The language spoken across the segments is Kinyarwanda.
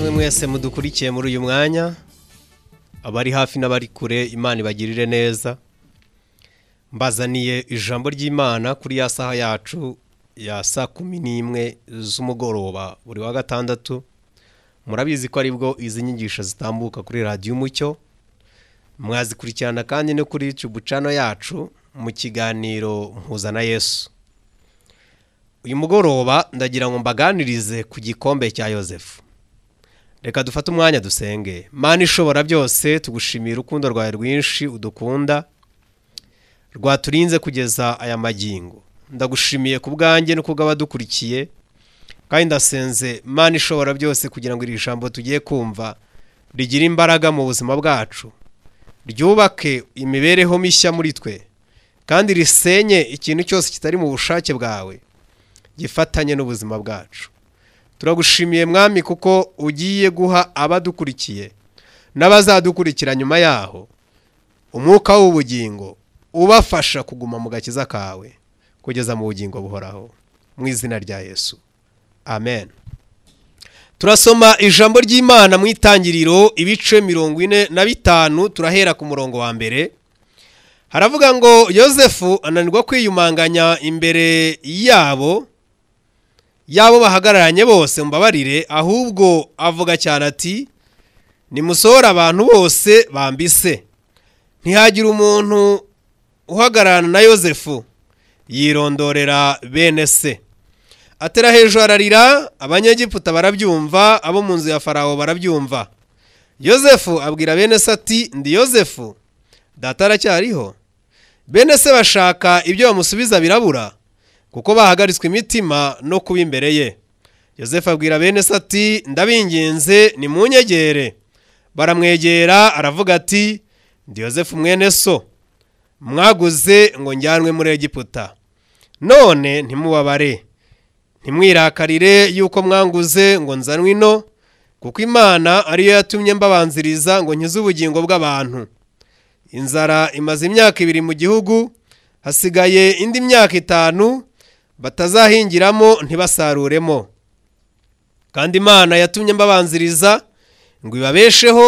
mwe mwese mudukurikiye muri uyu mwanya abari hafi n'abari kure imana ibagirire neza mbazaniye ijambo ry'imana kuri ya saha yacu ya saa kumi n'imwe z'umugoroba buri wa gatandatu murabizi ko aribwo izi nyigisho zitambuka kuri radiyo umucyo mwazikurikirana kandi no kuri YouTube cano yacu mu kiganiro mpuzana yesu uyu mugoroba ndagira ngo mbaganirize ku gikombe cya yosefu reka dufate umwanya dusenge mani ishobora byose tugushimiye urukundo rwawe rwinshi udukunda rwaturinze kugeza aya magingo ndagushimiye ku bwanjye no dukurikiye, kandi ndasenze mani ishobora byose kugira ngo iri jambo tugiye kumva rigire imbaraga mu buzima bwacu ryubake imibereho mishya muri twe kandi risenye ikintu cyose kitari mu bushake bwawe gifatanye n'ubuzima bwacu turagushimiye mwami kuko ugiye guha abadukurikiye n'abazadukurikira nyuma yaho umwuka w'ubugingo ubafasha kuguma mu gakiza kawe kugeza mu bugingo buhoraho mu izina rya yesu amen turasoma ijambo ry'imana mu itangiriro ibice mirongo ine na bitanu turahera ku murongo wa mbere haravuga ngo yosefu ananirwa kwiyumanganya imbere yabo yabo bahagararanye bose mbabarire ahubwo avuga cyane ati nimusohora abantu bose bambise ntihagire umuntu uhagararana na yosefu yirondorera bene se atera hejuru ararira abanyegiputa barabyumva abo mu nzu ya farawo barabyumva yosefu abwira bene se ati ndi yosefu data aracyariho bene se bashaka ibyo bamusubiza birabura kuko bahagaritswe imitima no kuba imbere ye yosefu abwira bene se ati ndabinginze ni mu nyegere baramwegera aravuga ati ndi yosefu mwene so mwaguze ngo njyanwe muri egiputa none ntimubabare ntimwirakarire yuko mwanguze ngo nzanwe ino kuko imana ariyo yatumye mbabanziriza ngo nkize ubugingo bw'abantu inzara imaze imyaka ibiri mu gihugu hasigaye indi myaka itanu batazahingiramo ntibasaruremo kandi imana yatumye mbabanziriza ngo ibabesheho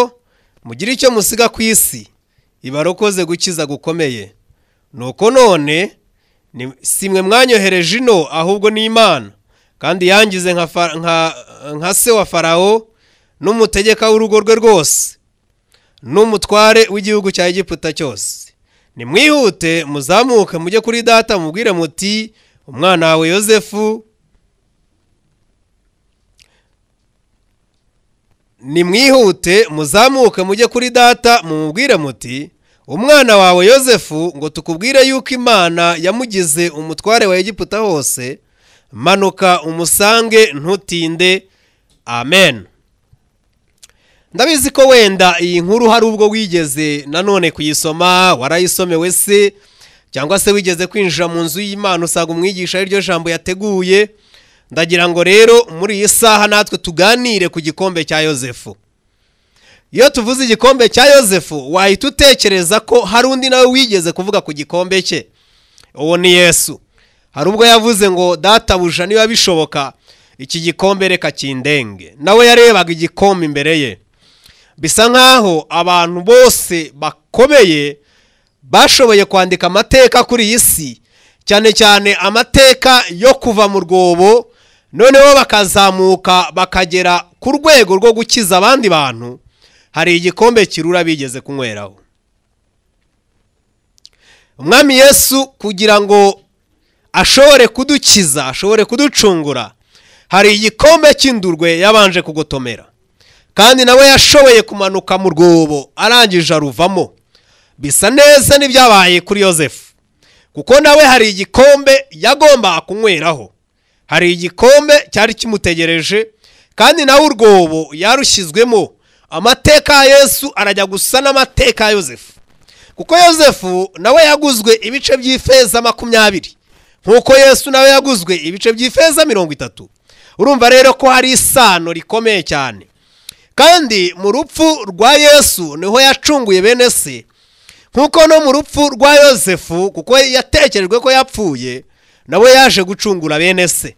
mugire icyo musiga ku isi ibarokoze gukiza gukomeye nuko none si mwe mwanyohereje ino ahubwo ni imana kandi yangize nka se wa farawo n'umutegeka w'urugo rwe rwose n'umutware w'igihugu cya Egiputa cyose nimwihute muzamuke mujye kuri data mubwire muti umwana wawe yosefu nimwihute muzamuke mujye kuri data mumubwire muti umwana wawe yosefu ngo tukubwire yuko imana yamugize umutware wa Egiputa hose manuka umusange ntutinde amen ndabizi ko wenda iyi nkuru hari ubwo wigeze nanone kuyisoma warayisomewe se cyangwa se wigeze kwinjira mu nzu y'imana usanga umwigisha ariryo jambo yateguye ndagira ngo rero muri iyi saha natwe tuganire ku gikombe cya yosefu iyo tuvuze igikombe cya yosefu wahita utekereza ko hari undi nawe wigeze kuvuga ku gikombe cye uwo ni yesu hari ubwo yavuze ngo databuja niba bishoboka iki gikombe reka kindenge nawe yarebaga igikombe imbere ye bisa nk'aho abantu bose bakomeye bashoboye kwandika amateka kuri iyi si cyane cyane amateka yo kuva mu rwobo noneho bakazamuka bakagera ku rwego rwo gukiza abandi bantu hari igikombe kirura bigeze kunyweraho umwami yesu kugira ngo ashobore kudukiza ashobore kuducungura hari igikombe cy'indurwe yabanje kugotomera kandi nawe yashoboye kumanuka mu rwobo arangije aruvamo bisa neza n'ibyabaye kuri yosefu kuko nawe hari igikombe yagomba kunyweraho hari igikombe cyari kimutegereje kandi nawe urwobo yarushyizwemo amateka ya yesu arajya gusa n'amateka ya yosefu kuko yosefu nawe yaguzwe ibice by'ifeza makumyabiri nk'uko yesu nawe yaguzwe ibice by'ifeza mirongo itatu urumva rero ko hari isano rikomeye cyane kandi mu rupfu rwa yesu niho yacunguye bene se nk'uko no mu rupfu rwa yosefu kuko yatekerejwe ko yapfuye nawe yaje gucungura bene se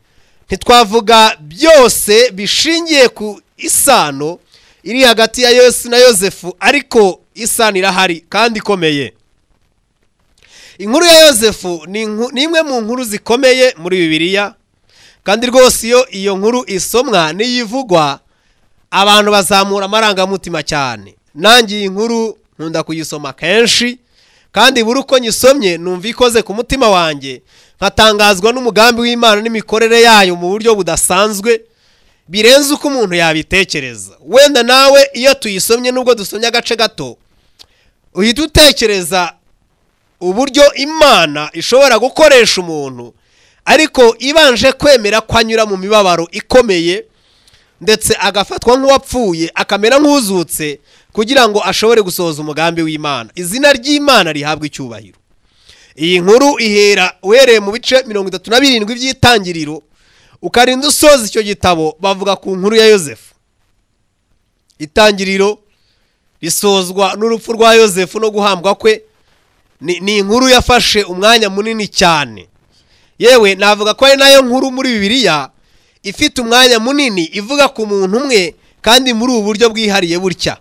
ntitwavuga byose bishingiye ku isano iri hagati ya yesu na yosefu ariko isano irahari kandi ikomeye inkuru ya yosefu ni imwe mu nkuru zikomeye muri bibiliya kandi rwose iyo iyo nkuru isomwa niyivugwa abantu bazamura amarangamutima cyane nange iyi nkuru nkunda kuyisoma kenshi kandi buri uko nyisomye numva ikoze ku mutima wanjye nkatangazwa n'umugambi w'imana n'imikorere yayo mu buryo budasanzwe birenze uko umuntu yabitekereza wenda nawe iyo tuyisomye nubwo dusomye agace gato uhita utekereza uburyo imana ishobora gukoresha umuntu ariko ibanje kwemera ko anyura mu mibabaro ikomeye ndetse agafatwa nk'uwapfuye akamera nk'uzutse kugira ngo ashobore gusohoza umugambi w'imana izina ry'imana rihabwa icyubahiro iyi nkuru ihera uhereye mu bice mirongo itatu na birindwi by'itangiriro ukarinda usoza icyo gitabo bavuga ku nkuru ya yosefu itangiriro risozwa n'urupfu rwa yosefu no guhambwa kwe ni inkuru yafashe umwanya munini cyane yewe navuga ko ari nayo nkuru muri bibiliya ifite umwanya munini ivuga ku muntu umwe kandi muri ubu buryo bwihariye butya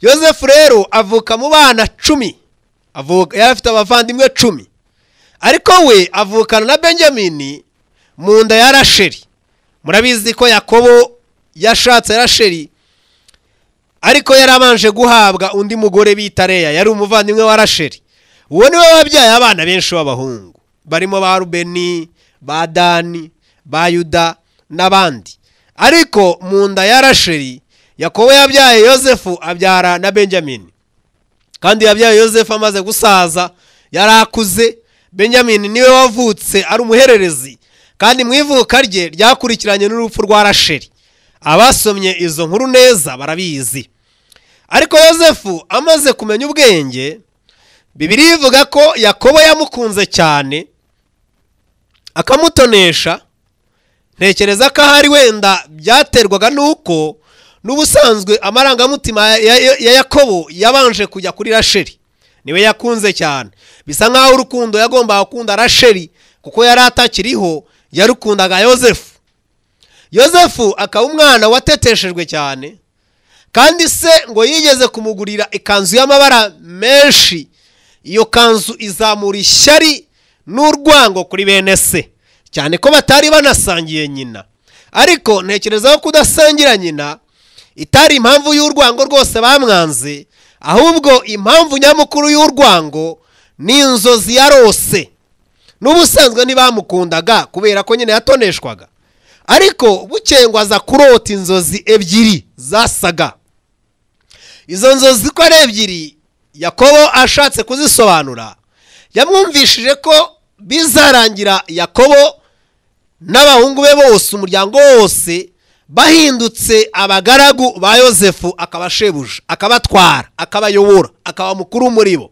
yosefu rero avuka mu bana cumi yari afite abavandimwe cumi ariko we avukana na benjamin mu nda ya rasheri murabizi ko yakobo yashatse rasheri ariko yarabanje guhabwa undi mugore bita reya yari umuvandimwe wa rasheri uwo niwe wabyaye abana benshi b'abahungu barimo ba rubeni ba dani ba yuda n'abandi ariko mu nda ya rasheri yakobo yabyaye yosefu abyara na benjamin kandi yabyaye yosefu amaze gusaza yari akuze benjamin niwe wavutse ari umuhererezi kandi mu ivuka rye ryakurikiranye n'urupfu rwa rasheri abasomye izo nkuru neza barabizi ariko yosefu amaze kumenya ubwenge bibiri ivuga ko yakobo yamukunze cyane akamutonesha ntekereza ko ahari wenda byaterwaga n'uko n'ubusanzwe amarangamutima ya yakobo yabanje kujya kuri rasheri niwe yakunze cyane bisa nk'aho urukundo yagombaga gukunda rasheri kuko yari atakiriho yarukundaga yosefu yosefu akaba umwana wateteshejwe cyane kandi se ngo yigeze kumugurira ikanzu y'amabara menshi iyo kanzu izamura ishyari n'urwango kuri bene se cyane ko batari banasangiye nyina ariko ntekereza ko kudasangira nyina itari impamvu y'urwango rwose bamwanze ahubwo impamvu nyamukuru y'urwango ni inzozi yarose n'ubusanzwe ntibamukundaga kubera ko nyine yatoneshwaga ariko bukengwa aza kurota inzozi ebyiri zasaga izo nzozi uko ari ebyiri yakobo ashatse kuzisobanura yamwumvishije ko bizarangira yakobo n'abahungu be bose umuryango wose bahindutse abagaragu ba yosefu akabashebuja akabatwara akabayobora akaba mukuru muri bo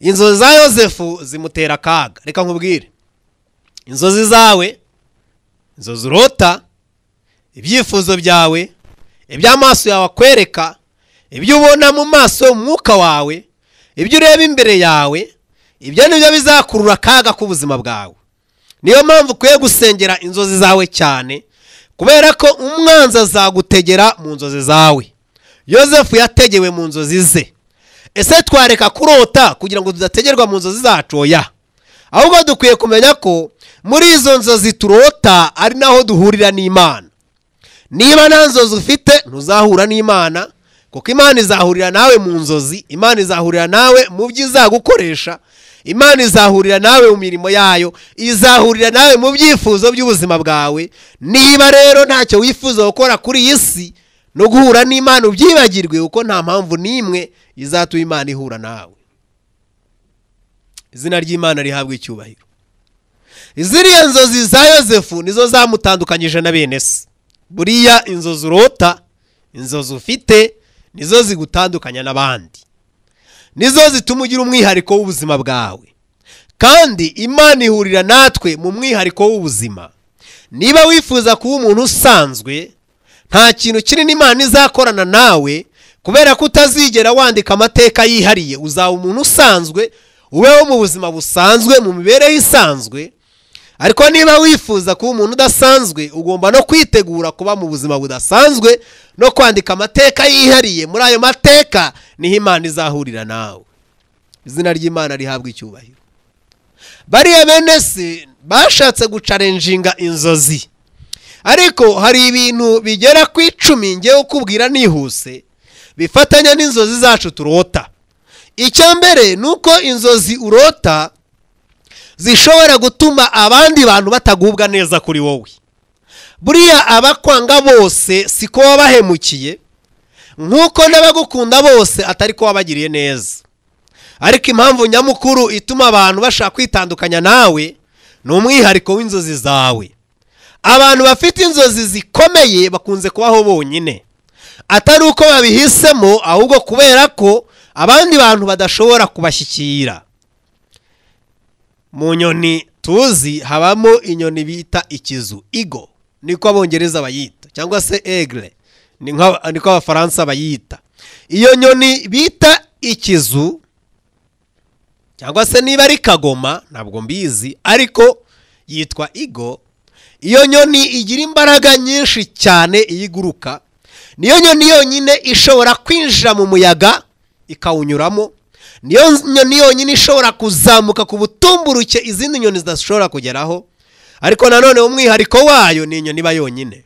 inzozi za yosefu zimutera akaga reka nkubwire inzozi zawe inzozi urota ibyifuzo byawe iby'amaso yawe akwereka ibyo ubona mu maso umwuka wawe ibyo ureba imbere yawe ibyo nibyo bizakurura akaga k'ubuzima bwawe niyo mpamvu ukwiye gusengera inzozi zawe cyane kubera ko umwanzi azagutegera mu nzozi zawe yosefu yategewe mu nzozi ze ese twareka kurota kugira ngo tudategerwa mu nzozi zacu oya ahubwo dukwiye kumenya ko muri izo nzozi turota ari naho duhurira n'imana niba nta nzozi ufite ntuzahura n'imana kuko imana izahurira nawe mu nzozi imana izahurira nawe mu byo izagukoresha imana izahurira nawe mu mirimo yayo izahurira nawe mu byifuzo by'ubuzima bwawe niba rero ntacyo wifuza gukora kuri iyi si no guhura n'imana ubyibagirwe kuko nta mpamvu n'imwe izatuma imana ihura nawe izina ry'imana rihabwa icyubahiro ziriya nzozi za yosefu nizo zamutandukanyije na bene se buriya inzozi urota inzozi ufite nizo zigutandukanya n'abandi nizo zituma ugira umwihariko w'ubuzima bwawe kandi imana ihurira natwe mu mwihariko w'ubuzima niba wifuza kuba umuntu usanzwe nta kintu kinini imana izakorana nawe kubera ko utazigera wandika amateka yihariye uzaba umuntu usanzwe ubeho mu buzima busanzwe mu mibereho isanzwe ariko niba wifuza kuba umuntu udasanzwe ugomba no kwitegura kuba mu buzima budasanzwe no kwandika amateka yihariye muri ayo mateka niho imana izahurira nawe izina ry'imana rihabwa icyubahiro bariya bene se bashatse gucarenjinga inzozi ariko hari ibintu bigera ku icumi ngewe ukubwira nihuse bifatanya n'inzozi zacu turota icya mbere ni uko inzozi urota zishobora gutuma abandi bantu batagubwa neza kuri wowe buriya abakwanga bose si ko wabahemukiye nk'uko n'abagukunda bose atari ko wabagiriye neza ariko impamvu nyamukuru ituma abantu bashaka kwitandukanya nawe ni umwihariko w'inzozi zawe abantu bafite inzozi zikomeye bakunze kubaho bonyine atari uko babihisemo ahubwo kubera ko abandi bantu badashobora kubashyikira mu nyoni tuzi habamo inyoni bita ikizu igo niko abongereza bayita cyangwa se egre niko abafaransa bayita iyo nyoni bita ikizu cyangwa se niba ari kagoma ntabwo mbizi ariko yitwa igo iyo nyoni igira imbaraga nyinshi cyane iyo iguruka niyo nyoni yonyine ishobora kwinjira mu muyaga ikawunyuramo niyo nyoni yonyine ishobora kuzamuka ku butumburuke izindi nyoni zidashobora kugeraho ariko nanone umwihariko wayo ni inyoni iba yonyine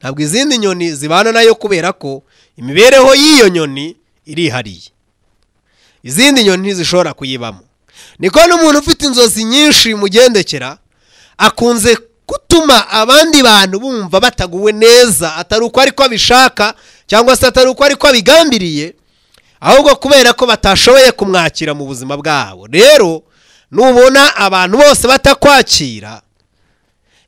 ntabwo izindi nyoni zibana nayo kubera ko imibereho y'iyo nyoni irihariye izindi nyoni ntizishobora kuyibamo niko n'umuntu ufite inzozi nyinshi mugendekera akunze gutuma abandi bantu bumva bataguwe neza atari uko ariko abishaka cyangwa se atari uko ariko abigambiriye ahubwo kubera ko batashoboye kumwakira mu buzima bwabo rero nubona abantu bose batakwakira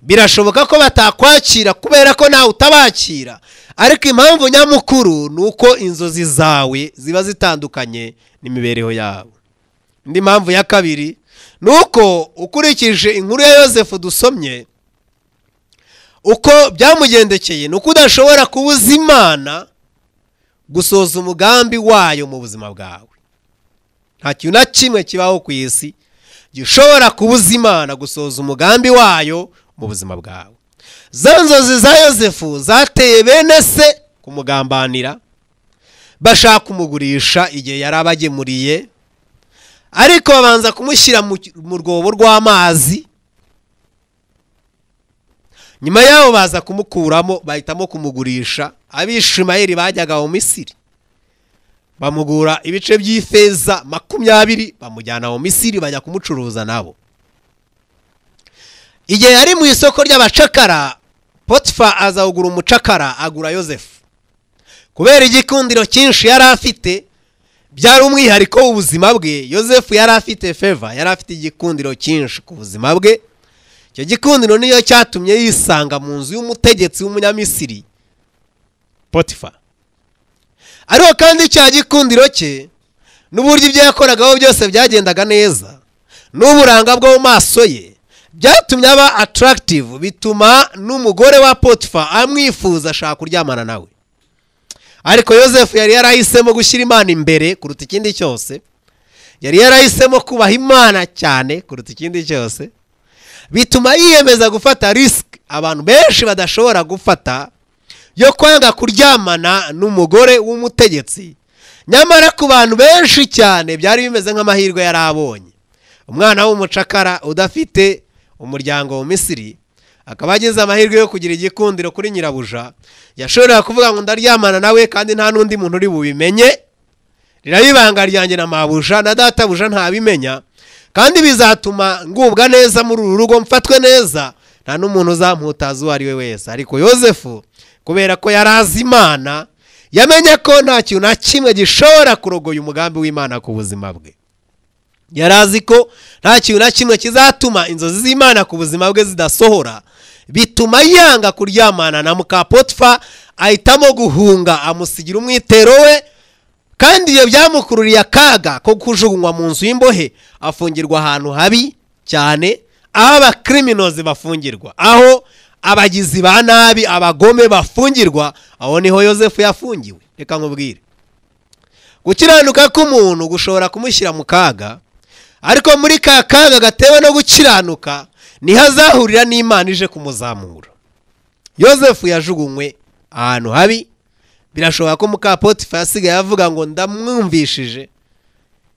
birashoboka ko batakwakira kubera ko nawe utabakira ariko impamvu nyamukuru ni uko inzozi zawe ziba zitandukanye n'imibereho yabo indi mpamvu ya kabiri ni uko ukurikije inkuru ya yosefu dusomye uko byamugendekeye ni uko udashobora kubuza imana gusoza umugambi wayo mu buzima bwawe nta kintu na kimwe kibaho ku isi gishobora kubuza imana gusoza umugambi wayo mu buzima bwawe za nzozi za yosefu zateye bene se kumugambanira bashaka kumugurisha igihe yari abagemuriye ariko babanza kumushyira mu rwobo rw'amazi nyuma yaho baza kumukuramo bahitamo kumugurisha abishimayeri bajyaga mu misiri bamugura ibice by'ifeza makumyabiri bamujyana mu misiri bajya kumucuruza nabo igihe yari mu isoko ry'abacakara potifa aza kugura umucakara agura yosefu kubera igikundiro cyinshi yari afite byari umwihariko w'ubuzima bwe yosefu yari afite feva yari afite igikundiro cyinshi ku buzima bwe icyo gikundiro niyo cyatumye yisanga mu nzu y'umutegetsi w'umunyamisiri potifa ariko kandi cya gikundiro cye n'uburyo ibyo yakoragaho byose byagendaga neza n'uburanga bwo mu maso ye byatumye aba atarakitive bituma n'umugore wa potifa amwifuza ashaka kuryamana nawe ariko yosefu yari yarahisemo gushyira imana imbere kuruta ikindi cyose yari yarahisemo kubaha imana cyane kuruta ikindi cyose bituma yiyemeza gufata risiki abantu benshi badashobora gufata yo kwanga kuryamana n'umugore w'umutegetsi nyamara ku bantu benshi cyane byari bimeze nk'amahirwe yari abonye umwana w'umucakara udafite umuryango mu misiri akaba agize amahirwe yo kugira igikundiro kuri nyirabuja yashoboraga kuvuga ngo ndaryamana nawe kandi nta n'undi muntu uri bubimenye riraba ryanjye na mabuja na databuja ntabimenya kandi bizatuma ngubwa neza muri uru rugo mfatwe neza nta n'umuntu uzamputaza uwo ari we wese ariko yosefu kubera ko yari azi imana yamenye ko nta kintu na kimwe gishobora kurogoya umugambi w'imana ku buzima bwe yari azi ko nta kintu na kimwe kizatuma inzozi z'imana ku buzima bwe zidasohora bituma yanga kuryamana na mukapotfa ahitamo guhunga amusigira umwitero we kandi iyo byamukururiye akaga ko kujugunywa mu nzu y'imbohe afungirwa ahantu habi cyane aho abakiriminozi bafungirwa aho abagizi ba nabi abagome bafungirwa aho niho yosefu yafungiwe reka nkubwire gukiranuka k'umuntu gushobora kumushyira mu kaga ariko muri ka kaga gatewe no gukiranuka niho azahurira n'imana ije kumuzamura yosefu yajugunywe ahantu habi birashoboka ko mukapotifa yasigaye avuga ngo ndamwumvishije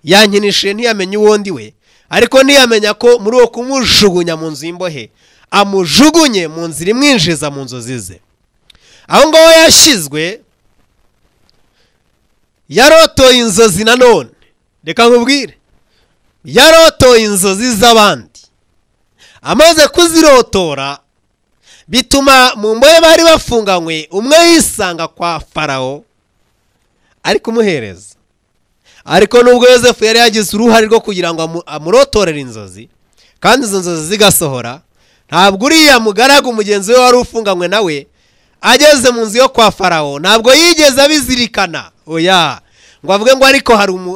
yankinishije ntiyamenye uwo ndi we ariko ntiyamenya ko muri uwo kumujugunya mu nzu y'imbohe amujugunye mu nzira imwinjiza mu nzozi ze aho ngaho yashyizwe yarotoye inzozi nanone reka nkubwire yarotoye inzozi z'abandi amaze kuzirotora bituma mu mboye bari bafunganywe umwe yisanga kwa farawo ari kumuhereza ariko nubwo yosefu yari yagize uruhare rwo kugira ngo amurotorere inzozi kandi izo nzozi zigasohora ntabwo uriya mugaragu mugenzi we wari ufunganywe nawe ageze mu nzu yo kwa farawo ntabwo yigeze abizirikana oya ngo avuge ngo ariko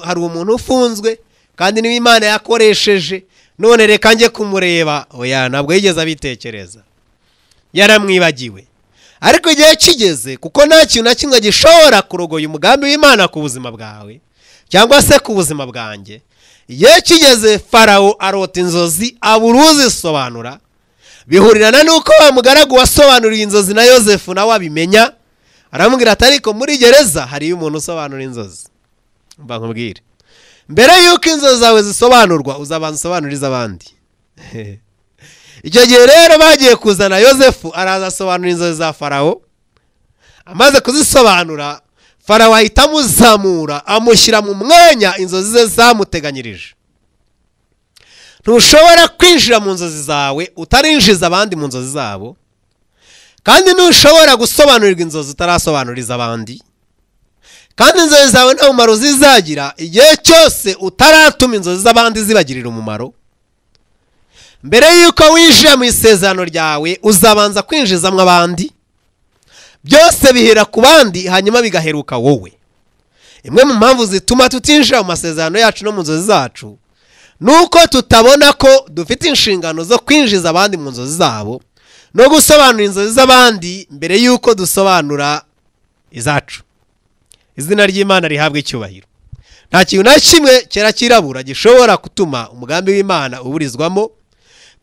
hari umuntu ufunzwe kandi niwe imana yakoresheje none reka njye kumureba oya ntabwo yigeze abitekereza yaramwibagiwe ariko igihe kigeze kuko nta kintu na kimwe gishobora kurogoya umugambi w'imana ku buzima bwawe cyangwa se ku buzima bwanjye igihe kigeze farawo arota inzozi abura uzisobanura bihurirana n'uko wa mugaragu wasobanuriye inzozi na yosefu nawe abimenya aramubwira ati ariko muri gereza hariyo umuntu usobanura inzozi mba nkubwire mbere y'uko inzozi zawe zisobanurwa uzabanza usobanurize abandi icyo gihe rero bagiye kuzana yosefu araza asobanura inzozi za farawo amaze kuzisobanura farawo ahita amuzamura amushyira mu mwanya inzozi ze zamuteganyirije ntushobora kwinjira mu nzozi zawe utarinjiza abandi mu nzozi zabo kandi ntushobora gusobanurirwa inzozi utarasobanuriza abandi kandi inzozi zawe nta mumaro zizagira igihe cyose utaratuma inzozi z'abandi zibagirira umumaro mbere y'uko winjira mu isezerano ryawe uzabanza kwinjizamo abandi byose bihera ku bandi hanyuma bigaheruka wowe imwe mu mpamvu zituma tutinjira mu masezerano yacu no mu nzozi zacu nuko tutabona ko dufite inshingano zo kwinjiza abandi mu nzozi zabo no gusobanura inzozi z'abandi mbere y'uko dusobanura izacu izina ry'imana rihabwa icyubahiro nta kintu na kimwe cyera cyirabura gishobora gutuma umugambi w'imana uburizwamo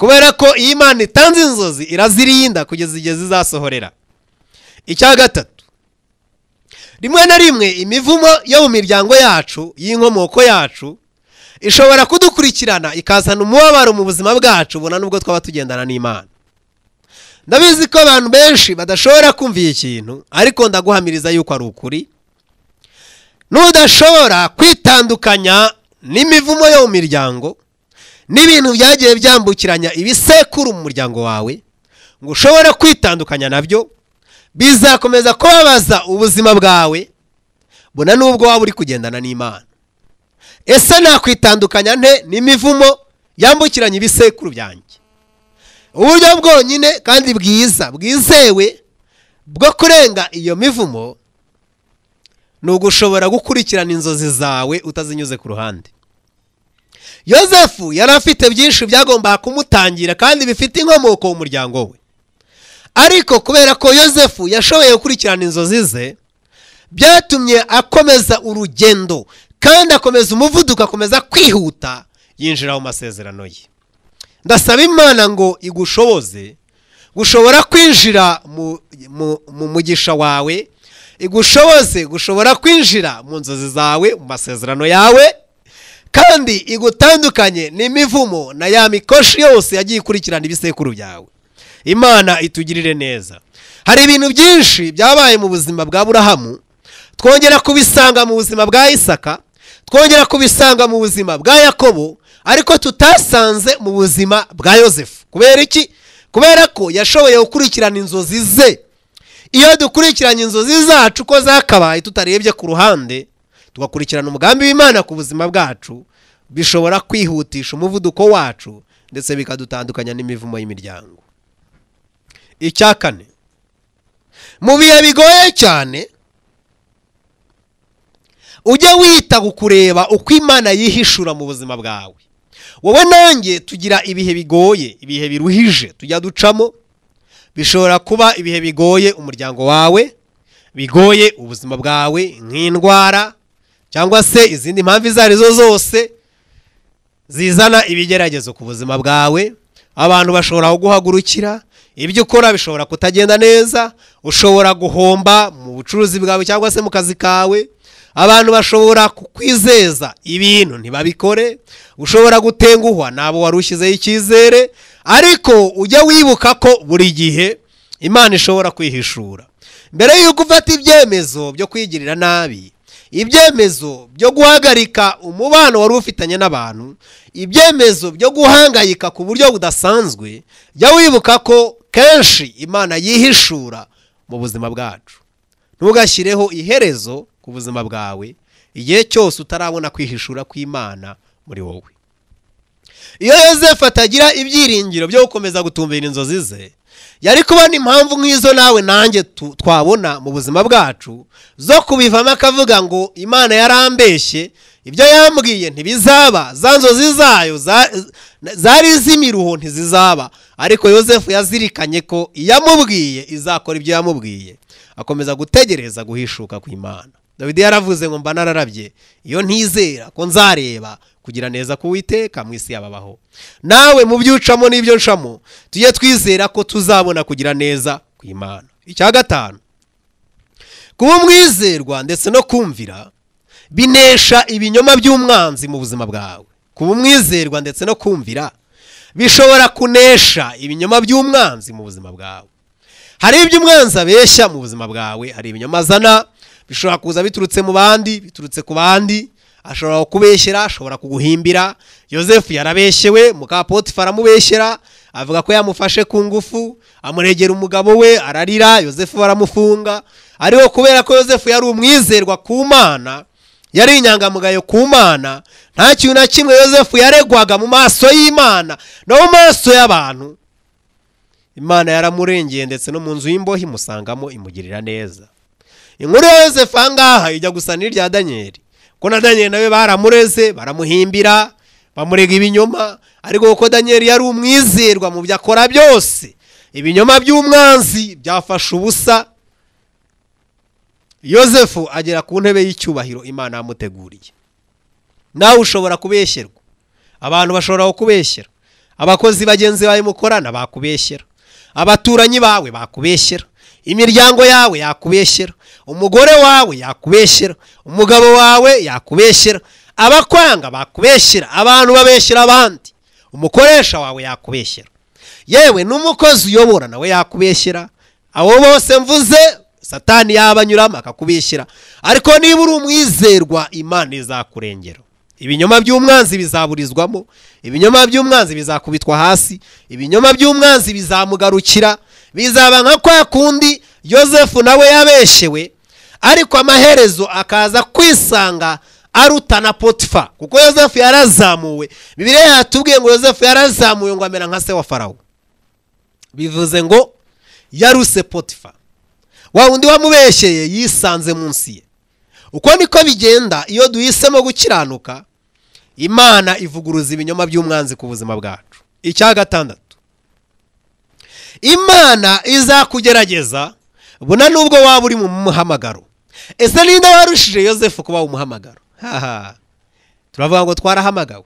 kubera ko iyo imana itanze inzozi irazirinda kugeza igihe zizasohorera icya gatatu rimwe na rimwe imivumo yo mu miryango yacu y'inkomoko yacu ishobora kudukurikirana ikazana umubabaro mu buzima bwacu ubona nubwo twaba tugendana n'imana ndabizi ko abantu benshi badashobora kumva iyi kintu ariko ndaguhamiriza yuko ari ukuri n'udashobora kwitandukanya n'imivumo yo mu miryango n'ibintu byagiye byambukiranya ibisekuru mu muryango wawe ngo ushobore kwitandukanya nabyo bizakomeza kubabaza ubuzima bwawe bona nubwo waba uri kugendana n'imana ese nakwitandukanya nte n'imivumo yambukiranya ibisekuru byanjye uburyo bwonyine kandi bwiza bwizewe bwo kurenga iyo mivumo ni ugushobora gukurikirana inzozi zawe utazinyuze ku ruhande yosefu yari afite byinshi byagombaga kumutangira kandi bifite inkomoko mu muryango we ariko kubera ko yosefu yashoboye gukurikirana inzozi ze byatumye akomeza urugendo kandi akomeza umuvuduko akomeza kwihuta yinjira mu masezerano ye ndasaba imana ngo igushoboze gushobora kwinjira mu mugisha wawe igushoboze gushobora kwinjira mu nzozi zawe mu masezerano yawe kandi igutandukanye n'imivumo na ya mikoshi yose yagiye ikurikirana ibisekuru byawe imana itugirire neza hari ibintu byinshi byabaye mu buzima bwa burahamu twongera kubisanga mu buzima bwa isaka twongera kubisanga mu buzima bwa yakobo ariko tutasanze mu buzima bwa yosefu kubera iki kubera ko yashoboye gukurikirana inzozi ze iyo dukurikiranye inzozi zacu ko zakabaye tutarebye ku ruhande tugakurikirana umugambi w'imana ku buzima bwacu bishobora kwihutisha umuvuduko wacu ndetse bikadutandukanya n'imivumo y'imiryango icya kane mu bihe bigoye cyane ujye wita ku uko imana yihishura mu buzima bwawe wowe nanjye tugira ibihe bigoye ibihe biruhije tujya ducamo bishobora kuba ibihe bigoye umuryango wawe bigoye ubuzima bwawe nk'indwara cyangwa se izindi mpamvu izo arizo zose zizana ibigeragezo ku buzima bwawe abantu bashobora guhagurukira ibyo ukora bishobora kutagenda neza ushobora guhomba mu bucuruzi bwawe cyangwa se mu kazi kawe abantu bashobora kukwizeza ibintu ntibabikore ushobora gutenguhwa nabo wari ushyizeho icyizere ariko ujya wibuka ko buri gihe imana ishobora kwihishura mbere y'uko ufata ibyemezo byo kwigirira nabi ibyemezo byo guhagarika umubano wari ufitanye n'abantu ibyemezo byo guhangayika ku buryo budasanzwe jya wibuka ko kenshi imana yihishura mu buzima bwacu Ntugashyireho iherezo ku buzima bwawe igihe cyose utarabona kwihishura kw'imana muri wowe iyo yosefu atagira ibyiringiro byo gukomeza gutumbira inzozi ze yari kubona impamvu nk'izo nawe nanjye twabona mu buzima bwacu zo kubivamo akavuga ngo imana yarambeshye ibyo yambwiye ntibizaba za nzozi zayo zari z'imiruho ntizizaba ariko yosefu yazirikanye ko iyamubwiye izakora ibyo yamubwiye akomeza gutegereza guhishuka ku imana dawidi yaravuze ngo mba nararabye iyo ntizera ko nzareba kugira neza k'uwiteka mu isi yababaho nawe mu byo ucamo n'ibyo ncamo tujye twizera ko tuzabona kugira neza ku imana icya gatanu kuba umwizerwa ndetse no kumvira binesha ibinyoma by'umwanzi mu buzima bwawe kuba umwizerwa ndetse no kumvira bishobora kunesha ibinyoma by'umwanzi mu buzima bwawe hari ibyo umwanzi abeshya mu buzima bwawe hari ibinyoma azana bishobora kuza biturutse mu bandi biturutse ku bandi ashobora kubeshyera ashobora kuguhimbira yosefu yarabeshyewe mukapotifa aramubeshyera avuga ko yamufashe ku ngufu amuregera umugabo we ararira yosefu baramufunga ariko kubera ko yosefu yari umwizerwa ku mana yari inyangamugayo ku mana nta kintu na kimwe yosefu yaregwaga mu maso y'imana no mu maso y'abantu imana yaramurengeye ndetse no mu nzu y'imbohe imusangamo imugirira neza inkuru ya yosefu ijya gusa n'irya danyeri ko na danyeri nawe baramureze baramuhimbira bamurega ibinyoma ariko kuko danyeri yari umwizerwa mu byo akora byose ibinyoma by'umwanzi byafashe ubusa yosefu agera ku ntebe y'icyubahiro imana yamuteguriye nawe ushobora kubeshyerwa abantu bashobora kubeshyera abakozi bagenzi bawe mukorana bakubeshyera abaturanyi bawe bakubeshyera imiryango yawe yakubeshyera umugore wawe yakubeshyera umugabo wawe yakubeshyera abakwanga bakubeshyira abantu babeshyira abandi umukoresha wawe yakubeshyira yewe n'umukozi uyobora nawe yakubeshyira abo bose mvuze satani yabanyuramo akakubeshyira ariko niba uri umwizerwa imana izakurengera ibinyoma by'umwanzi bizaburizwamo ibinyoma by'umwanzi bizakubitwa hasi ibinyoma by'umwanzi bizamugarukira bizaba nka kwa kundi yosefu nawe yabeshewe ariko amaherezo akaza kwisanga aruta na potifa kuko yosefu yarazamuwe bibiriya yatubwiye ngo yosefu yarazamuwe ngo amera nka se wa farawo bivuze ngo yaruse potifa wa wundi wamubeshyeye yisanze munsi ye uko niko bigenda iyo duhisemo gukiranuka imana ivuguruza ibinyoma by'umwanzi ku buzima bwacu icya gatandatu imana izakugerageza bona nubwo waba uri mu muhamagaro ese ninde warushije yosefu kuba umuhamagaro haha turavuga ngo twarahamagawe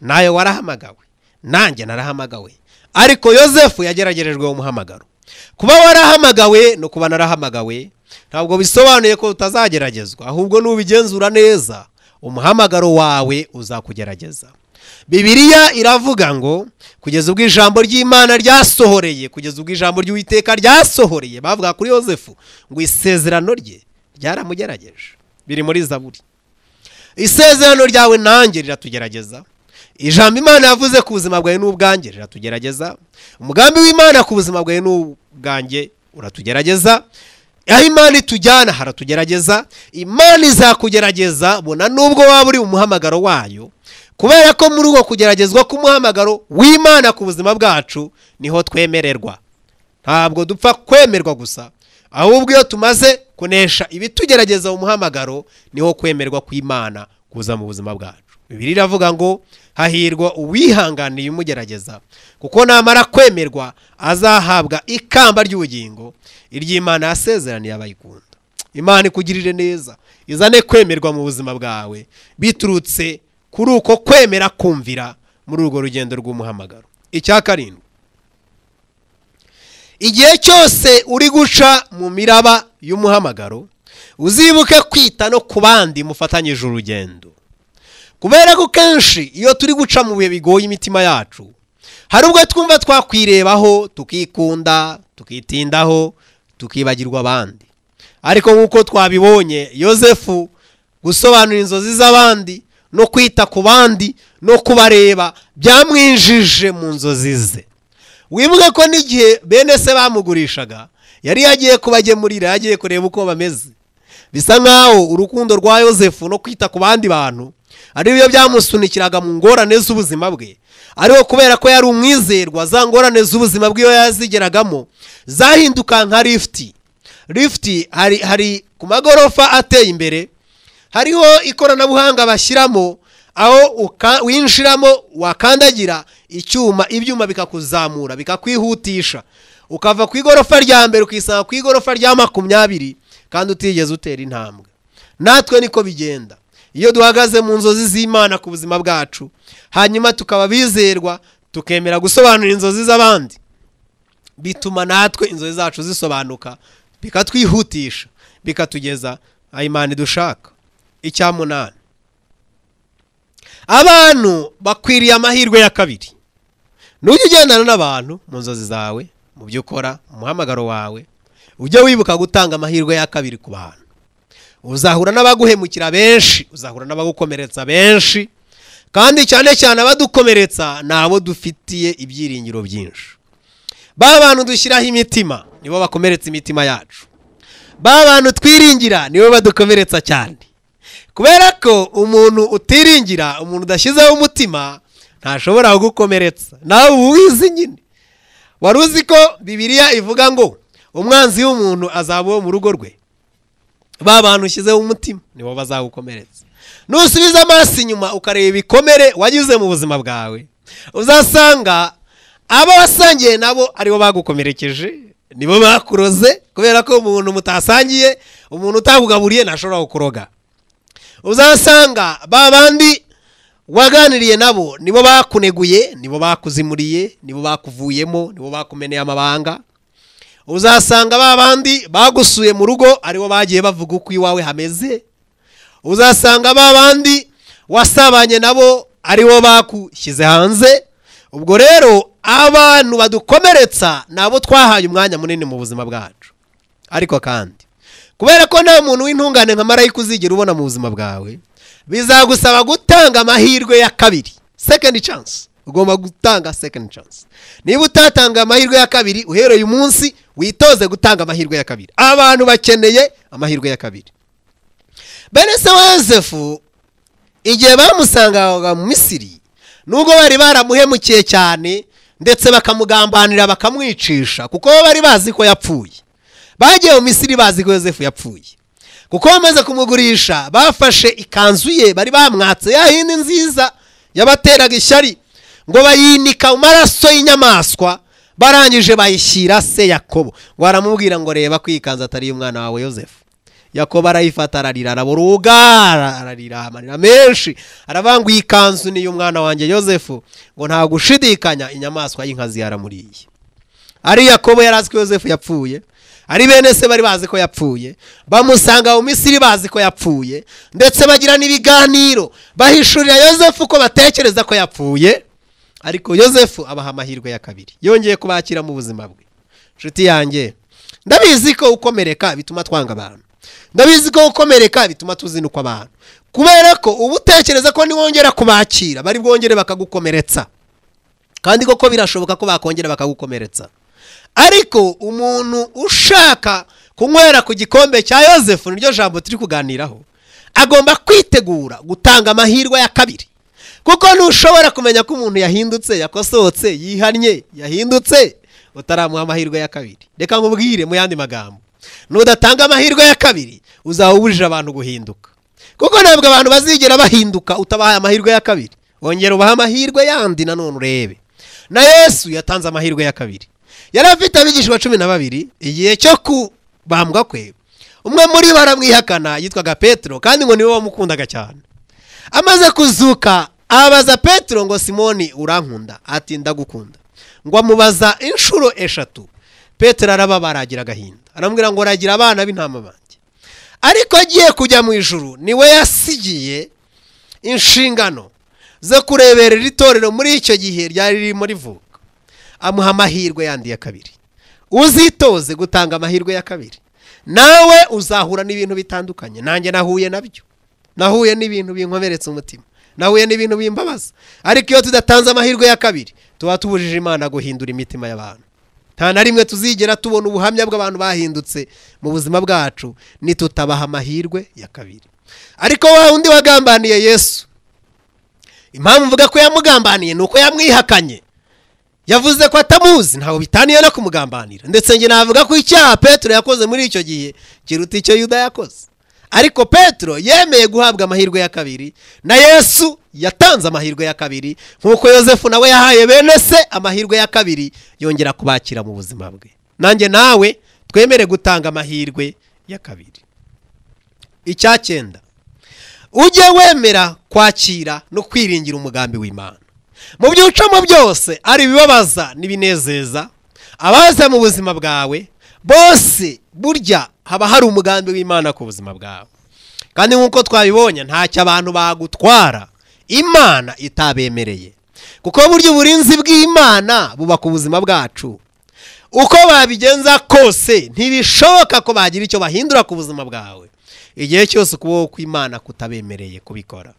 nayo warahamagawe nanjye narahamagawe ariko yosefu yageragerejwe umuhamagaro kuba warahamagawe no kuba narahamagawe ntabwo bisobanuye ko utazageragezwa ahubwo n'ubigenzura neza umuhamagaro wawe uzakugerageza bibiriya iravuga ngo kugeza ubwo ijambo ry'imana ryasohoreye kugeza ubwo ijambo ry'uwiteka ryasohoreye bavuga kuri yosefu ngo isezerano rye ryaramugerageje biri muri zaburi isezerano ryawe nanjye riratugerageza ijambo imana yavuze ku buzima bwawe n'ubwanjye riratugerageza umugambi w'imana ku buzima bwawe n'ubwanjye uratugerageza aho imana itujyana haratugerageza imana izakugerageza bona nubwo waba uri umuhamagaro wayo kubera ko muri uwo kugeragezwa k'umuhamagaro w'imana ku buzima bwacu niho twemererwa ntabwo dupfa kwemerwa gusa ahubwo iyo tumaze kunesha ibitugerageza umuhamagaro niho kwemerwa kw'imana kuza mu buzima bwacu bibiri iravuga ngo hahirwa uwihanganiye umugerageza kuko namara kwemerwa azahabwa ikamba ry'ubugingo iry'imana yasezeraniye abayikunda imana ikugirire neza izane kwemerwa mu buzima bwawe biturutse kuri uko kwemera kumvira muri urwo rugendo rw'umuhamagaro icya karindwi igihe cyose uri guca mu miraba y'umuhamagaro uzibuke kwita no ku bandi mufatanyije urugendo kubera ko kenshi iyo turi guca mu bihe bigoye imitima yacu hari ubwo twumva twakwirebaho tukikunda tukitindaho tukibagirwa abandi ariko nk'uko twabibonye yosefu gusobanura inzozi z'abandi no kwita ku bandi no kubareba byamwinjije mu nzozi ze wibuke ko n'igihe bene se bamugurishaga yari yagiye kubagemurira yagiye kureba uko bameze bisa nkaho urukundo rwa yosefu no kwita ku bandi bantu ari byo byamusunikiraga mu ngorane z'ubuzima bwe ariko kubera ko yari umwizerwa za ngorane z'ubuzima bw'iyo yazigeragamo zahinduka nka lifuti lifuti hari ku magorofa ateye imbere hariho ikoranabuhanga bashyiramo aho winjiramo wakandagira icyuma ibyuma bikakuzamura bikakwihutisha ukava ku igorofa rya mbere ukisanga ku igorofa rya makumyabiri kandi utigeze utera intambwe natwe niko bigenda iyo duhagaze mu nzozi z'imana ku buzima bwacu hanyuma tukaba bizerwa tukemera gusobanura inzozi z'abandi bituma natwe inzozi zacu zisobanuka bikatwihutisha bikatugeza aho imana dushaka icyamunani abantu bakwiriye amahirwe ya kabiri nujya ugendana n'abantu mu nzozi zawe mu byo ukora mu muhamagaro wawe ujye wibuka gutanga amahirwe ya kabiri ku bantu uzahura n'abaguhemukira benshi uzahura n'abagukomeretsa benshi kandi cyane cyane abadukomeretsa ni abo dufitiye ibyiringiro byinshi ba bantu dushyiraho imitima nibo bakomeretsa imitima yacu ba bantu twiringira nibo badukomeretsa cyane kubera ko umuntu utiringira umuntu udashyizeho umutima ntashobora gukomeretsa nawe uba nyine wari uzi ko bibiriya ivuga ngo umwanzi w'umuntu azaba mu rugo rwe ba bantu ushyizeho umutima nibo bazagukomeretsa nusubiza amaso inyuma ukareba ibikomere wagize mu buzima bwawe uzasanga abo wasangiye nabo aribo bagukomerekeje nibo bakuroze kubera ko umuntu mutasangiye umuntu utagugaburiye ntashobora kukuroga uzasanga ba bandi waganiriye nabo nibo bakuneguye nibo bakuzimuriye nibo bakuvuyemo nibo bakumeneye amabanga uzasanga babandi bandi bagusuye mu rugo aribo bagiye bavuga uko iwawe hameze uzasanga b’abandi wasabanye nabo aribo bakushyize hanze ubwo rero abantu badukomeretsa nabo twahaye umwanya munini mu buzima bwacu ariko kandi kubera ko nta muntu w'intungane nka marayika uzigera ubona mu buzima bwawe bizagusaba gutanga amahirwe ya kabiri sekendi chansi ugomba gutanga sekendi chansi niba utatanga amahirwe ya kabiri uhereye umunsi witoze gutanga amahirwe ya kabiri abantu bakeneye amahirwe ya kabiri bene se wa yosefu igihe bamusangaga mu misiri nubwo bari baramuhemukiye cyane ndetse bakamugambanira bakamwicisha kuko bari bazi ko yapfuye bagiye mu misiri bazi ko yosefu yapfuye kuko bamaze kumugurisha bafashe ikanzu ye bari bamwatse ya hino nziza yabateraga ishyari ngo bayinika mu maraso y'inyamaswa barangije bayishyira se yakobo ngo aramubwira ngo reba ko iyi atari iy'umwana wawe yosefu yakobo arayifata ararira arabura ararira amarira menshi aravuga ngo iyi kanzu ni iy'umwana wanjye yosefu ngo nta gushidikanya inyamaswa y'inkazi yaramuriye ari yakobo yari azi ko yosefu yapfuye ari bene se bari bazi ko yapfuye bamusanga mu misiri bazi ko yapfuye ndetse bagira n'ibiganiro bahishurira yosefu ko batekereza ko yapfuye ariko yosefu abaha amahirwe ya kabiri yongeye kubakira mu buzima bwe inshuti yanjye ndabizi ko ukomereka bituma twanga abantu ndabizi ko ukomereka bituma tuzinukwa abantu kubera ko uba utekereza ko niwongera kubakira bari bwongere bakagukomeretsa kandi koko birashoboka ko bakongera bakagukomeretsa ariko umuntu ushaka kunywera ku gikombe cya yosefu niryo jambo turi kuganiraho agomba kwitegura gutanga amahirwe ya kabiri kuko ntushobora kumenya ko umuntu yahindutse yakosohotse yihannye yahindutse utaramuha amahirwe ya kabiri reka nkubwire mu yandi magambo nudatanga amahirwe ya kabiri uzaba ubujije abantu guhinduka kuko ntabwo abantu bazigera bahinduka utabahaye amahirwe ya kabiri wongera ubahe amahirwe yandi nanone urebe na yesu yatanze amahirwe ya kabiri yari afite abigishwa cumi na babiri igihe cyo kubambwa kwe umwe muri bo aramwihakana yitwaga petero kandi ngo niwe wamukundaga cyane amaze kuzuka abaza petero ngo simoni urankunda ati ndagukunda ngo amubaza inshuro eshatu petero arababara agira agahinda aramubwira ngo uragira abana b'intama banjye ariko agiye kujya mu ijuru niwe yasigiye inshingano zo kureberera itorero muri icyo gihe ryari ririmo rivuga amuha amahirwe yandi ya kabiri uzitoze gutanga amahirwe ya kabiri nawe uzahura n'ibintu bitandukanye nanjye nahuye nabyo nahuye n'ibintu binkomeretse umutima nahuye n'ibintu bimbabaza ariko iyo tudatanze amahirwe ya kabiri tuba tubujije imana guhindura imitima y'abantu nta na rimwe tuzigera tubona ubuhamya bw'abantu bahindutse mu buzima bwacu ntitutabaha amahirwe ya kabiri ariko wa undi wagambaniye yesu impamvu mvuga ko yamugambaniye ni uko yamwihakanye yavuze ko atamuzi ntabwo bitaniye no kumugambanira ndetse njye navuga ko icyaha petero yakoze muri icyo gihe kiruta icyo yuda yakoze ariko petero yemeye guhabwa amahirwe ya kabiri na yesu yatanze amahirwe ya kabiri nk'uko yosefu nawe yahaye bene se amahirwe ya kabiri yongera kubakira mu buzima bwe nanjye nawe twemere gutanga amahirwe ya kabiri icyacyenda ujye wemera kwakira no kwiringira umugambi w'imana mu byicamo byose ari ibibabaza n'ibinezeza abaza mu buzima bwawe bose burya haba hari umugambi w'imana ku buzima bwawe kandi nk'uko twabibonye ntacyo abantu bagutwara imana itabemereye kuko burya uburinzi bw'imana buba ku buzima bwacu uko babigenza kose ntibishoboka ko bagira icyo bahindura ku buzima bwawe igihe cyose ukuboko kw'imana kutabemereye kubikora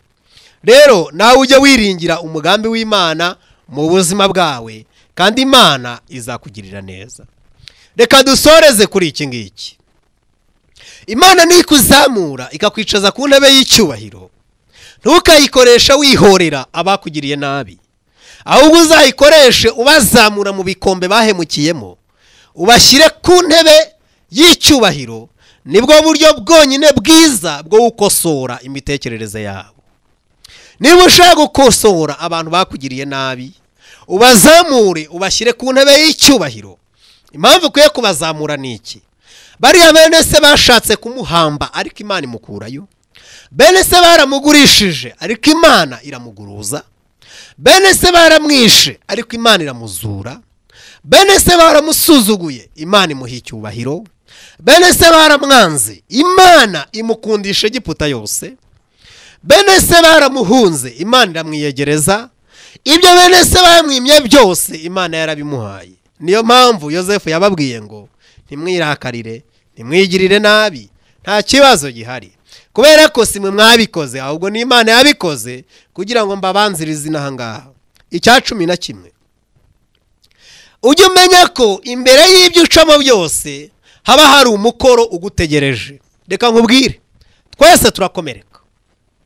rero nawe ujye wiringira umugambi w'imana mu buzima bwawe kandi imana izakugirira neza reka dusoreze kuri iki ngiki imana niyo ikuzamura ikakwicaza ku ntebe y'icyubahiro ntukayikoreshe wihorera abakugiriye nabi ahubwo uzayikoreshe ubazamura mu bikombe bahemukiyemo ubashyire ku ntebe y'icyubahiro nibwo buryo bwonyine bwiza bwo gukosora imitekerereze yabo niba ushaka gukosora abantu bakugiriye nabi ubazamure ubashyire ku ntebe y'icyubahiro impamvu ukwiye kubazamura ni iki bariya bene se bashatse kumuhamba ariko imana imukurayo bene se baramugurishije ariko imana iramuguruza bene se baramwishe ariko imana iramuzura bene se baramusuzuguye imana imuha icyubahiro bene se baramwanze imana imukundisha egiputa yose bene se baramuhunze imana iramwiyegereza ibyo bene se bamwimye byose imana yarabimuhaye niyo mpamvu yosefu yababwiye ngo ntimwirakarire ntimwigirire nabi nta kibazo gihari kubera ko simwe mwabikoze ahubwo Imana yabikoze kugira ngo mbabanzirize inaha icya cumi na kimwe ujye umenya ko imbere y'ibyo ucamo byose haba hari umukoro ugutegereje reka nkubwire twese turakomereka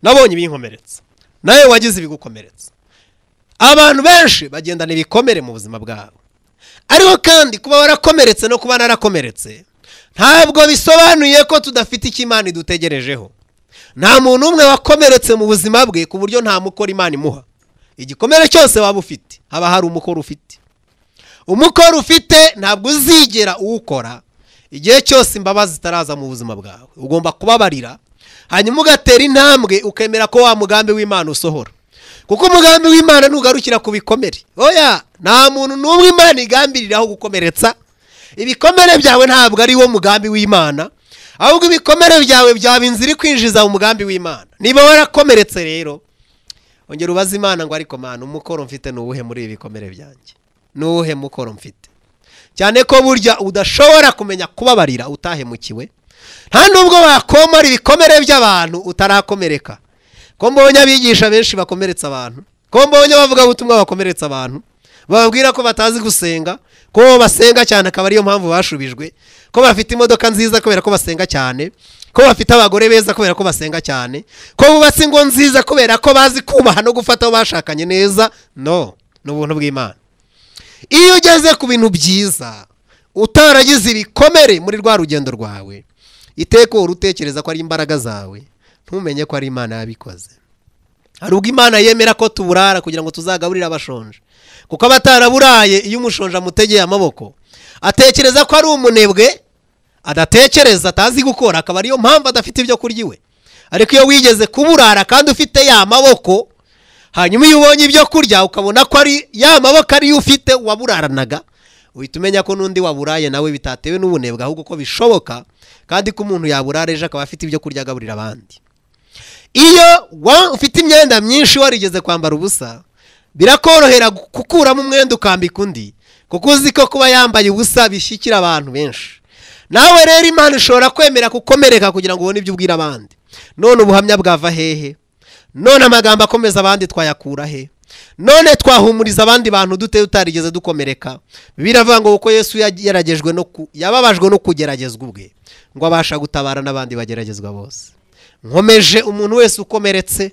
nabonye ibinkomeretsa nawe wagize ibigukomeretsa abantu benshi bagendana ibikomere mu buzima bwabo ariko kandi kuba warakomeretse no kuba narakomeretse ntabwo bisobanuye ko tudafite icyo imana idutegerejeho nta muntu umwe wakomeretse mu buzima bwe ku buryo nta mukoro imana imuha igikomere cyose waba ufite haba hari umukoro ufite umukoro ufite ntabwo uzigera uwukora igihe cyose imbabazi zitaraza mu buzima bwawe ugomba kubabarira hanyuma ugatera intambwe ukemera ko wa mugambi w'imana usohora kuko umugambi w'imana ntugarukira ku bikomere oya nta muntu n'umwe imana igambiriraho gukomeretsa ibikomere byawe ntabwo ari wo mugambi w'imana ahubwo ibikomere byawe byaba inzira kwinjiza mu mugambi w'imana niba warakomeretse rero ongera ubaze imana ngo ariko mwana umukoro mfite ni uwuhe muri ibi bikomere byanjye ni uwuhe mukoro mfite cyane ko burya udashobora kumenya kubabarira utahemukiwe nta nubwo wakomora ibikomere by'abantu utarakomereka ko mbonye abigisha benshi bakomeretsa abantu ko mbonye bavuga bakomeretsa abantu bababwira ko batazi gusenga ko basenga cyane akaba ariyo mpamvu bashubijwe ko bafite imodoka nziza kubera ko basenga cyane ko bafite abagore beza kubera ko basenga cyane ko bubatse ingo nziza kubera ko bazi kubaha no gufata abo bashakanye neza no ni ubuntu bw'imana iyo ugeze ku bintu byiza utaragize ibikomere muri rwa rugendo rwawe iteka uhora utekereza ko ari imbaraga zawe ntumenye ko ari imana yabikoze hari ubwo imana yemera ko tuburara kugira ngo tuzagaburire abashonje kuko abataraburaye iyo umushonje amutegeye amaboko atekereza ko ari umunebwe adatekereza atazi gukora akaba ariyo mpamvu adafite ibyo kurya iwe ariko iyo wigeze kuburara kandi ufite ya maboko hanyuma iyo ubonye ibyo kurya ukabona ko ari ya maboko ariyo ufite waburaranaga uhita umenya ko n'undi waburaye nawe bitatewe n'ubunebwe ahubwo ko bishoboka kandi ko umuntu yaburara ejo akaba afite ibyo kurya agaburira abandi iyo ufite imyenda myinshi warigeze kwambara ubusa birakorohera gukuramo umwenda ukambika undi kuko uzi ko kuba yambaye ubusa bishyikira abantu benshi nawe rero imana ishobora kwemera kukomereka kugira ngo ubone ibyo ubwira abandi none ubuhamya bwava hehe none amagambo akomeza abandi twayakura he none twahumuriza abandi bantu dute utarigeze dukomereka biravuga ngo kuko yesu yageragejwe no yababajwe no kugeragezwa ubwe ngo abasha gutabara n'abandi bageragezwa bose nkomeje umuntu wese ukomeretse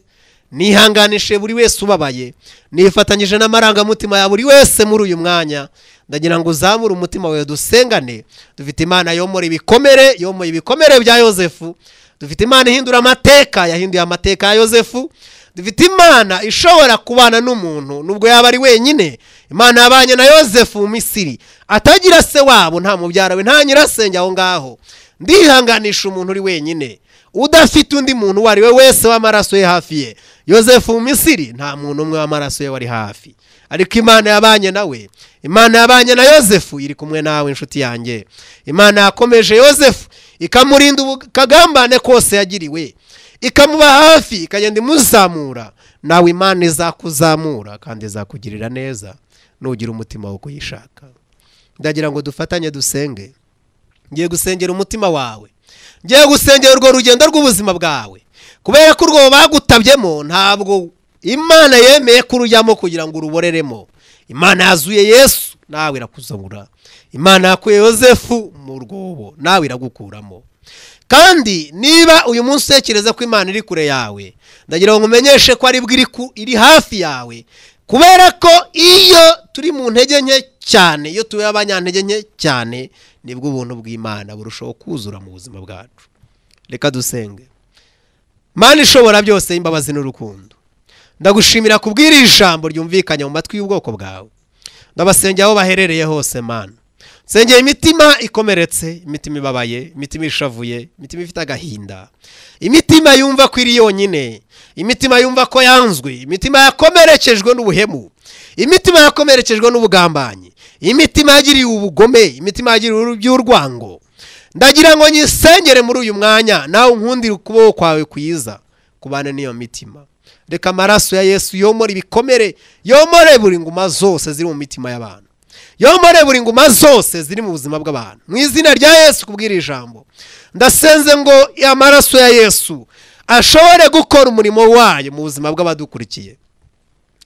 nihanganishe buri wese ubabaye nifatanyije n'amarangamutima ya buri wese muri uyu mwanya ndagira ngo uzamure umutima wawe dusengane dufite imana yomora ibikomere yomoye ibikomere bya yosefu dufite imana ihindura amateka yahinduye amateka ya yosefu dufite imana ishobora kubana n'umuntu nubwo yaba ari wenyine imana yabanye na yosefu misiri atagira se wabo nta mubyara we nta nyirasenge aho ngaho ndihanganisha umuntu uri wenyine udafite undi muntu uwo ari we wese w'amaraso ye hafi ye yosefu misiri nta muntu umwe w'amaraso ye wari hafi ariko imana yabanye nawe imana yabanye na yosefu iri kumwe nawe inshuti yanjye imana yakomeje yosefu ikamurinda akagambane kose yagiriwe ikamuba hafi ikagenda imuzamura nawe imana izakuzamura kandi izakugirira neza nugira umutima wo kuyishaka ndagira ngo dufatanye dusenge ngiye gusengera umutima wawe ngiye gusengera urwo rugendo rw'ubuzima bwawe kubera ko urwo bagutabyemo ntabwo imana yemeye kurujyamo kugira ngo uruboreremo imana yazuye yesu nawe irakuzabura imana yakuye yosefu mu rwobo nawe iragukuramo kandi niba uyu munsi utekereza ko imana iri kure yawe ndagira ngo umenyeshe ko ari bwo iri hafi yawe kubera ko iyo turi mu ntege nke cyane iyo tubaye abanyantege nke cyane nibwo ubuntu bw'imana burushaho kuzura mu buzima bwacu reka dusenge mani ishobora byose imbabazi n'urukundo ndagushimira kubwira iri jambo ryumvikanye mu matwi y'ubwoko bwawe ndabasengera aho baherereye hose mani sengera imitima ikomeretse imitima ibabaye imitima ishavuye imitima ifite agahinda imitima yumva ko iri yonyine imitima yumva ko yanzwe imitima yakomerekejwe n'ubuhemu imitima yakomerekejwe n'ubugambanyi imitima yagiriye ubugome imitima yagiriye iby'urwango ndagira ngo nyisengere muri uyu mwanya nawe unkundire ukuboko kwawe kwiza kubana n'iyo mitima reka amaraso ya yesu yomora ibikomere yomore buri nguma zose ziri mu mitima y'abantu yomore buri inguma zose ziri mu buzima bw'abantu mu izina rya yesu kubwira ijambo ndasenze ngo amaraso ya yesu ashobore gukora umurimo wayo mu buzima bw'abadukurikiye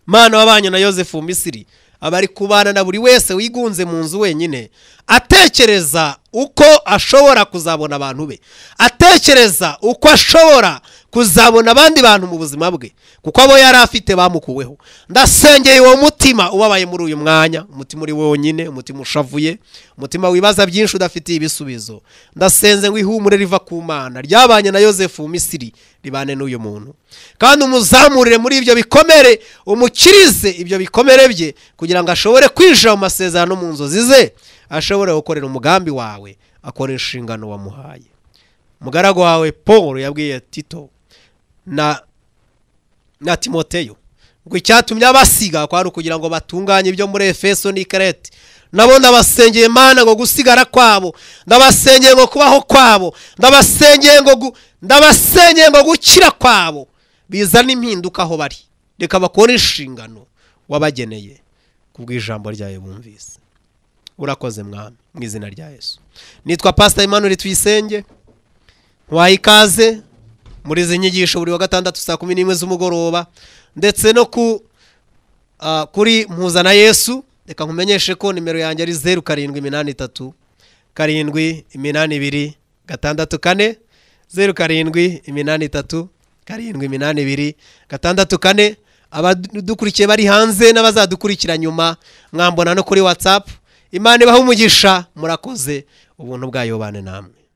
mana wabanye na yosefu misiri aba ari kubana na buri wese wigunze mu nzu wenyine atekereza uko ashobora kuzabona abantu be atekereza uko ashobora kuzabona abandi bantu mu buzima bwe kuko abo yari afite bamukuweho ndasengeye uwo mutima ubabaye muri uyu mwanya umutima uri wonyine umutima ushavuye umutima wibaza byinshi udafitiye ibisubizo ndasenze ngo ihumure riva ku mana ryabanye na yosefu misiri ribane n'uyu muntu kandi umuzamurire muri ibyo bikomere umukirize ibyo bikomere bye kugira ngo ashobore kwinjira mu masezerano mu nzozi ze ashobore gukorera umugambi wawe akora inshingano wamuhaye Mugaragu wawe paul yabwiye tito na na timoteyo ngo icyatumye abasiga kwari ukugira ngo batunganye ibyo muri efeso n'ikarete nabo ndabasengeye imana ngo gusigara kwabo ndabasengeye ngo kubaho kwabo ndabasengeye ngo ndabasengeye ngo gukira kwabo bizana impinduka aho bari reka bakora inshingano wabageneye kubw'ijambo ryayo bumvise urakoze mwami mu izina rya yesu nitwa pasita Emmanuel tuyisenge ntuwahe muri izi nyigisho buri wa gatandatu saa kumi n'imwe z'umugoroba ndetse no ku kuri mpuzana yesu reka nkumenyeshe ko nimero yanjye ari zeru karindwi iminani itatu karindwi iminani ibiri gatandatu kane zeru karindwi iminani itatu karindwi iminani ibiri gatandatu kane abadukurikiye bari hanze n'abazadukurikira nyuma mwambona no kuri watsapu imana ibaha umugisha murakoze ubuntu bwayobane namwe